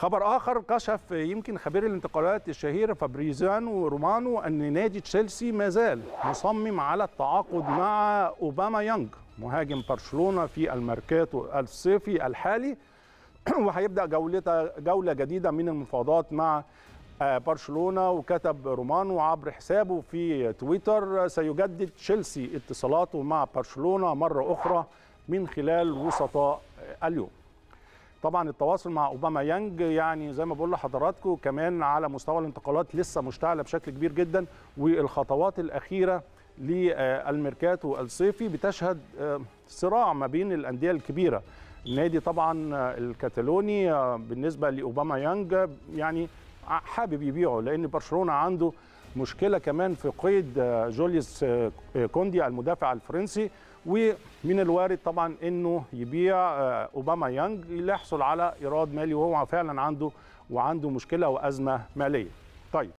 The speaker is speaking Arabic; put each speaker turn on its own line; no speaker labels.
خبر اخر كشف يمكن خبير الانتقالات الشهير فابريزانو رومانو ان نادي تشيلسي ما زال مصمم على التعاقد مع اوباما يانج مهاجم برشلونه في الماركاتو الصيفي الحالي وهيبدا جولته جوله جديده من المفاوضات مع آه، برشلونه وكتب رومانو عبر حسابه في تويتر سيجدد تشيلسي اتصالاته مع برشلونه مره اخرى من خلال وسطاء اليوم طبعا التواصل مع اوباما يانج يعني زي ما بقول لحضراتكم كمان على مستوى الانتقالات لسه مشتعله بشكل كبير جدا والخطوات الاخيره للميركاتو الصيفي بتشهد آه، صراع ما بين الانديه الكبيره النادي طبعا آه، الكتالوني آه، بالنسبه لاوباما يانج يعني حابب يبيعه لان برشلونه عنده مشكله كمان في قيد آه، جوليس آه، آه، كوندي المدافع الفرنسي ومن الوارد طبعا انه يبيع اوباما يانج ليحصل على ايراد مالي وهو فعلا عنده وعنده مشكله وازمه ماليه طيب